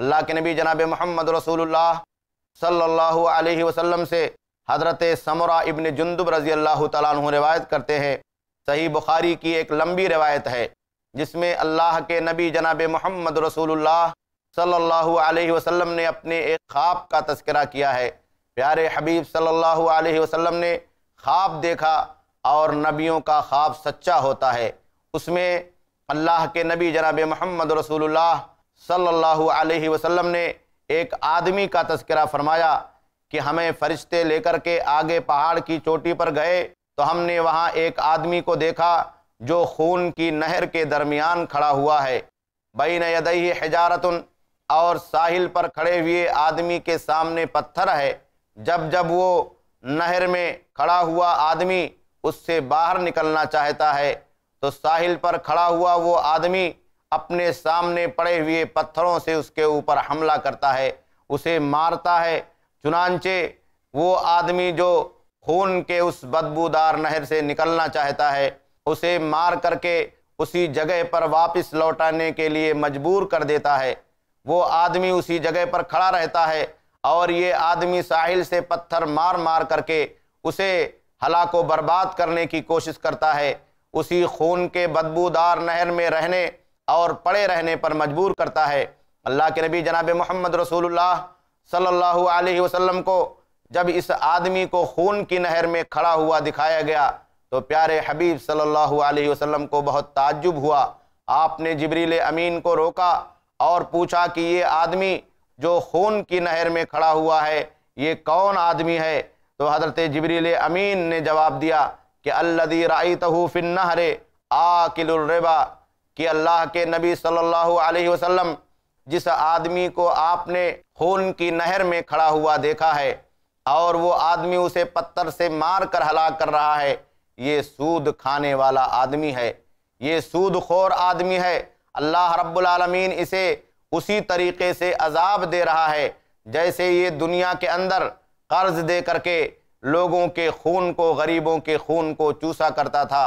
अल्लाह के नबी जनाब मोहम्मद रसूलुल्लाह सल्लल्लाहु अलैहि वसल्लम से हज़रत समरा इबन जुंदुब रज़ी अल्लाह तु रिवायत करते हैं सही बुखारी की एक लंबी रिवायत है जिसमें अल्लाह के नबी जनाब मोहम्मद रसूलुल्लाह सल्लल्लाहु अलैहि वसल्लम ने अपने एक ख्वाब का तस्करा किया है प्यारे हबीब सल्लल्लाहु अलैहि वसल्लम ने ख्वाब देखा और नबियों का ख्वाब सच्चा होता है उसमें अल्लाह के नबी जनाब मोहम्मद रसूलुल्लाह सल्लल्लाहु अलैहि वसल्लम ने एक आदमी का तस्करा फरमाया कि हमें फरिश्ते लेकर के आगे पहाड़ की चोटी पर गए तो हमने वहाँ एक आदमी को देखा जो खून की नहर के दरमियान खड़ा हुआ है बैन यदई हजारतन और साहिल पर खड़े हुए आदमी के सामने पत्थर है जब जब वो नहर में खड़ा हुआ आदमी उससे बाहर निकलना चाहता है तो साहिल पर खड़ा हुआ वो आदमी अपने सामने पड़े हुए पत्थरों से उसके ऊपर हमला करता है उसे मारता है चुनानचे वो आदमी जो खून के उस बदबूदार नहर से निकलना चाहता है उसे मार करके उसी जगह पर वापस लौटाने के लिए मजबूर कर देता है वो आदमी उसी जगह पर खड़ा रहता है और ये आदमी साहिल से पत्थर मार मार करके उसे हला को बर्बाद करने की कोशिश करता है उसी खून के बदबूदार नहर में रहने और पड़े रहने पर मजबूर करता है अल्लाह के नबी जनाब मोहम्मद रसूलुल्लाह सल्लल्लाहु अलैहि वसल्लम को जब इस आदमी को खून की नहर में खड़ा हुआ दिखाया गया तो प्यारे हबीब सल्लल्लाहु अलैहि वसल्लम को बहुत ताज्जुब हुआ आपने जबरील अमीन को रोका और पूछा कि ये आदमी जो खून की नहर में खड़ा हुआ है ये कौन आदमी है तो हज़रत जबरील अमीन ने जवाब दिया कि अल्लदी राई तहूफ़िन नहरे कि अल्लाह के नबी सल्लल्लाहु अलैहि वसल्लम जिस आदमी को आपने खून की नहर में खड़ा हुआ देखा है और वो आदमी उसे पत्थर से मार कर हलाक कर रहा है ये सूद खाने वाला आदमी है ये सूद खोर आदमी है अल्लाह रब्बुल इसे उसी तरीके से अजाब दे रहा है जैसे ये दुनिया के अंदर कर्ज दे करके लोगों के खून को गरीबों के खून को चूसा करता था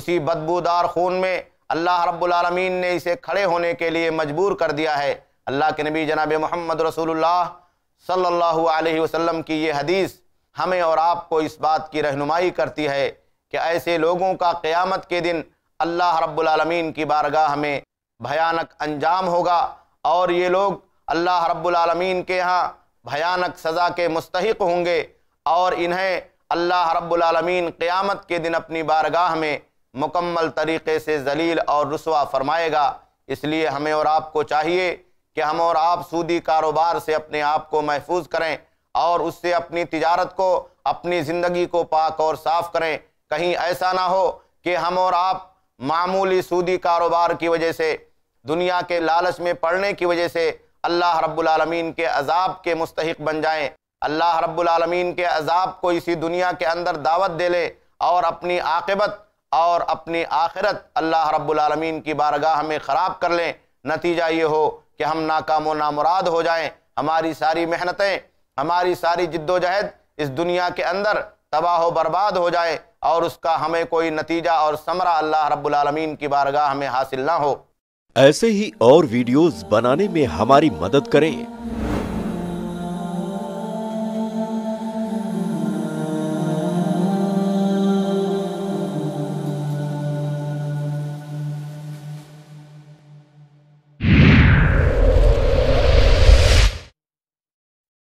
उसी बदबूदार खून में अल्लाह रब्बुलमीन ने इसे खड़े होने के लिए मजबूर कर दिया है अल्लाह के नबी जनाब मोहम्मद रसूलुल्लाह सल्लल्लाहु अलैहि वसल्लम की ये हदीस हमें और आपको इस बात की रहनुमाई करती है कि ऐसे लोगों का क़यामत के दिन अल्लाह रब्बुलमीन की बारगाह में भयानक अंजाम होगा और ये लोग अल्लाह रब्बुलमीन के यहाँ भयानक सज़ा के मुस्तक होंगे और इन्हें अल्लाह रब्बुलमीन क़यामत के दिन अपनी बारगाह में मुकम्मल तरीक़े से जलील और रसवा फरमाएगा इसलिए हमें और आपको चाहिए कि हम और आप सूदी कारोबार से अपने आप को महफूज करें और उससे अपनी तजारत को अपनी ज़िंदगी को पाक और साफ़ करें कहीं ऐसा ना हो कि हम और आप मामूली सूदी कारोबार की वजह से दुनिया के लालच में पड़ने की वजह से अल्लाह रब्बुलमीन के अजाब के मुस्तक बन जाएँ अल्लाह रब्बुलमीन के अजाब को इसी दुनिया के अंदर दावत दे लें और अपनी आकबत और अपनी आखिरत अल्लाह रब्लमीन की बारगाह में ख़राब कर लें नतीजा ये हो कि हम नाकाम व नामुराद हो जाएं हमारी सारी मेहनतें हमारी सारी जिद्दोजहद इस दुनिया के अंदर तबाह बर्बाद हो जाए और उसका हमें कोई नतीजा और समरा अल्लाह रब्लमीन की बारगाह में हासिल ना हो ऐसे ही और वीडियोस बनाने में हमारी मदद करें